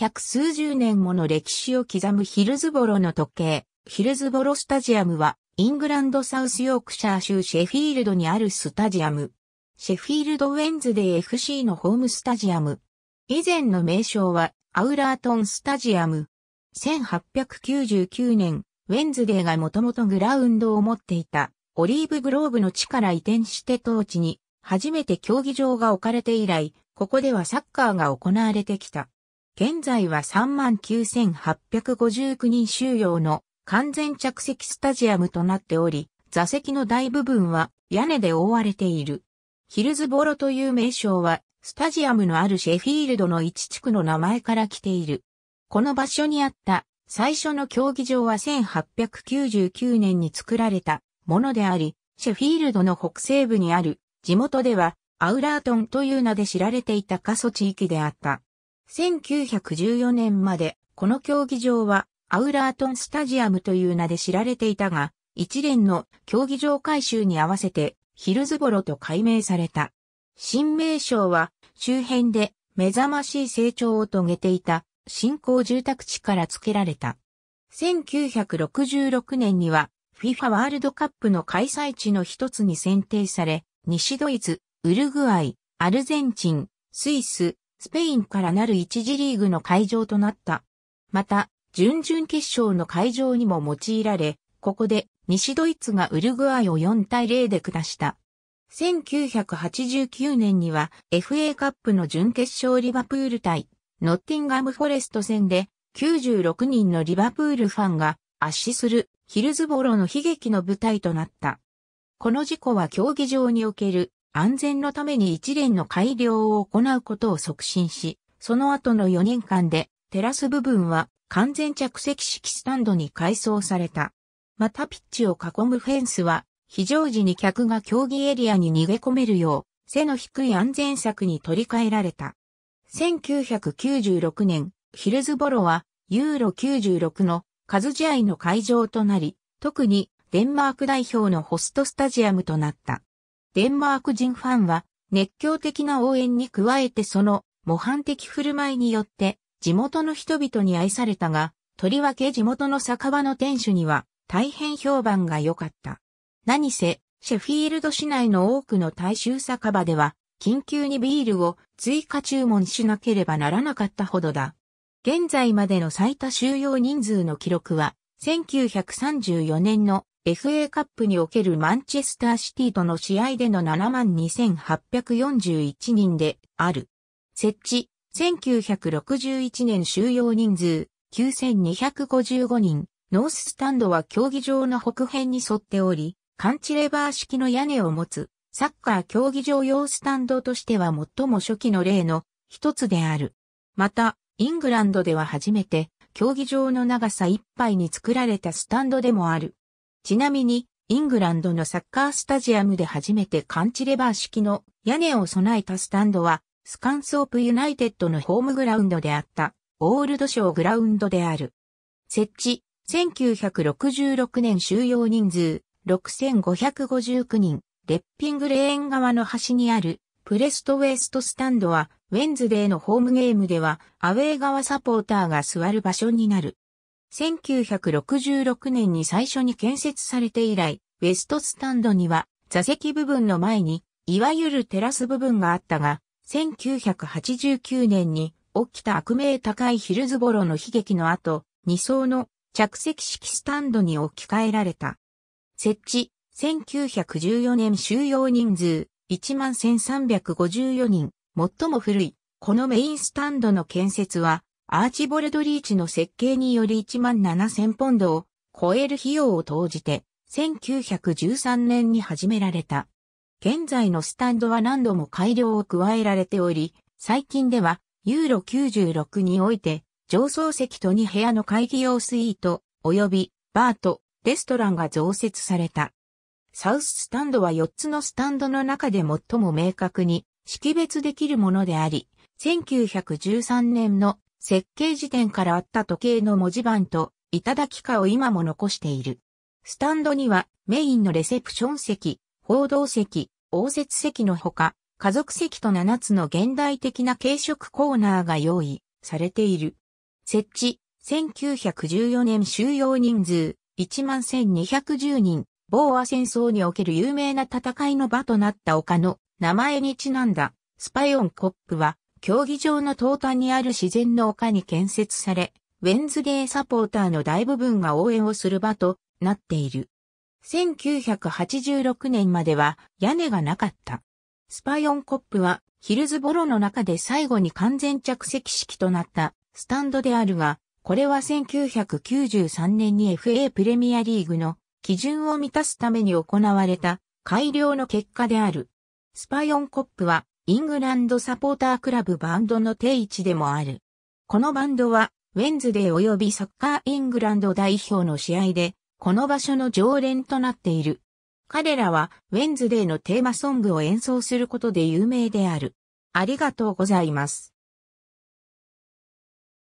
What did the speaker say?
百数十年もの歴史を刻むヒルズボロの時計、ヒルズボロスタジアムは、イングランドサウスヨークシャー州シェフィールドにあるスタジアム。シェフィールドウェンズデー FC のホームスタジアム。以前の名称は、アウラートンスタジアム。1899年、ウェンズデーがもともとグラウンドを持っていた、オリーブグローブの地から移転して当地に、初めて競技場が置かれて以来、ここではサッカーが行われてきた。現在は39,859人収容の完全着席スタジアムとなっており、座席の大部分は屋根で覆われている。ヒルズボロという名称は、スタジアムのあるシェフィールドの一地区の名前から来ている。この場所にあった最初の競技場は1899年に作られたものであり、シェフィールドの北西部にある地元ではアウラートンという名で知られていた過疎地域であった。1914年まで、この競技場は、アウラートンスタジアムという名で知られていたが、一連の競技場改修に合わせて、ヒルズボロと改名された。新名称は、周辺で目覚ましい成長を遂げていた、新興住宅地から付けられた。1966年には、FIFA ワールドカップの開催地の一つに選定され、西ドイツ、ウルグアイ、アルゼンチン、スイス、スペインからなる一次リーグの会場となった。また、準々決勝の会場にも用いられ、ここで西ドイツがウルグアイを4対0で下した。1989年には FA カップの準決勝リバプール対ノッティンガムフォレスト戦で96人のリバプールファンが圧死するヒルズボロの悲劇の舞台となった。この事故は競技場における安全のために一連の改良を行うことを促進し、その後の4年間でテラス部分は完全着席式スタンドに改装された。またピッチを囲むフェンスは非常時に客が競技エリアに逃げ込めるよう背の低い安全策に取り替えられた。1996年、ヒルズボロはユーロ96の数試合の会場となり、特にデンマーク代表のホストスタジアムとなった。デンマーク人ファンは熱狂的な応援に加えてその模範的振る舞いによって地元の人々に愛されたが、とりわけ地元の酒場の店主には大変評判が良かった。何せ、シェフィールド市内の多くの大衆酒場では、緊急にビールを追加注文しなければならなかったほどだ。現在までの最多収容人数の記録は、1934年の FA カップにおけるマンチェスターシティとの試合での72,841人である。設置、1961年収容人数、9255人。ノーススタンドは競技場の北辺に沿っており、カンチレバー式の屋根を持つ、サッカー競技場用スタンドとしては最も初期の例の一つである。また、イングランドでは初めて、競技場の長さぱ杯に作られたスタンドでもある。ちなみに、イングランドのサッカースタジアムで初めてカンチレバー式の屋根を備えたスタンドは、スカンソープユナイテッドのホームグラウンドであった、オールドショーグラウンドである。設置、1966年収容人数、6559人、レッピングレーン側の端にある、プレストウェストスタンドは、ウェンズデーのホームゲームでは、アウェー側サポーターが座る場所になる。1966年に最初に建設されて以来、ウェストスタンドには座席部分の前に、いわゆるテラス部分があったが、1989年に起きた悪名高いヒルズボロの悲劇の後、2層の着席式スタンドに置き換えられた。設置、1914年収容人数、11,354人、最も古い、このメインスタンドの建設は、アーチボルドリーチの設計により1万7000ポンドを超える費用を投じて、1913年に始められた。現在のスタンドは何度も改良を加えられており、最近ではユーロ96において、上層席と2部屋の会議用スイート、及びバーとレストランが増設された。サウススタンドは4つのスタンドの中で最も明確に識別できるものであり、1913年の設計時点からあった時計の文字盤と、頂きかを今も残している。スタンドには、メインのレセプション席、報道席、応接席のほか、家族席と7つの現代的な軽食コーナーが用意されている。設置、1914年収容人数、11,210人、ボーア戦争における有名な戦いの場となった丘の名前にちなんだ、スパイオンコップは、競技場の東端にある自然の丘に建設され、ウェンズデーサポーターの大部分が応援をする場となっている。1986年までは屋根がなかった。スパイオンコップはヒルズボロの中で最後に完全着席式となったスタンドであるが、これは1993年に FA プレミアリーグの基準を満たすために行われた改良の結果である。スパイオンコップはイングランドサポータークラブバンドの定位置でもある。このバンドは、ウェンズデー及びサッカーイングランド代表の試合で、この場所の常連となっている。彼らは、ウェンズデーのテーマソングを演奏することで有名である。ありがとうございます。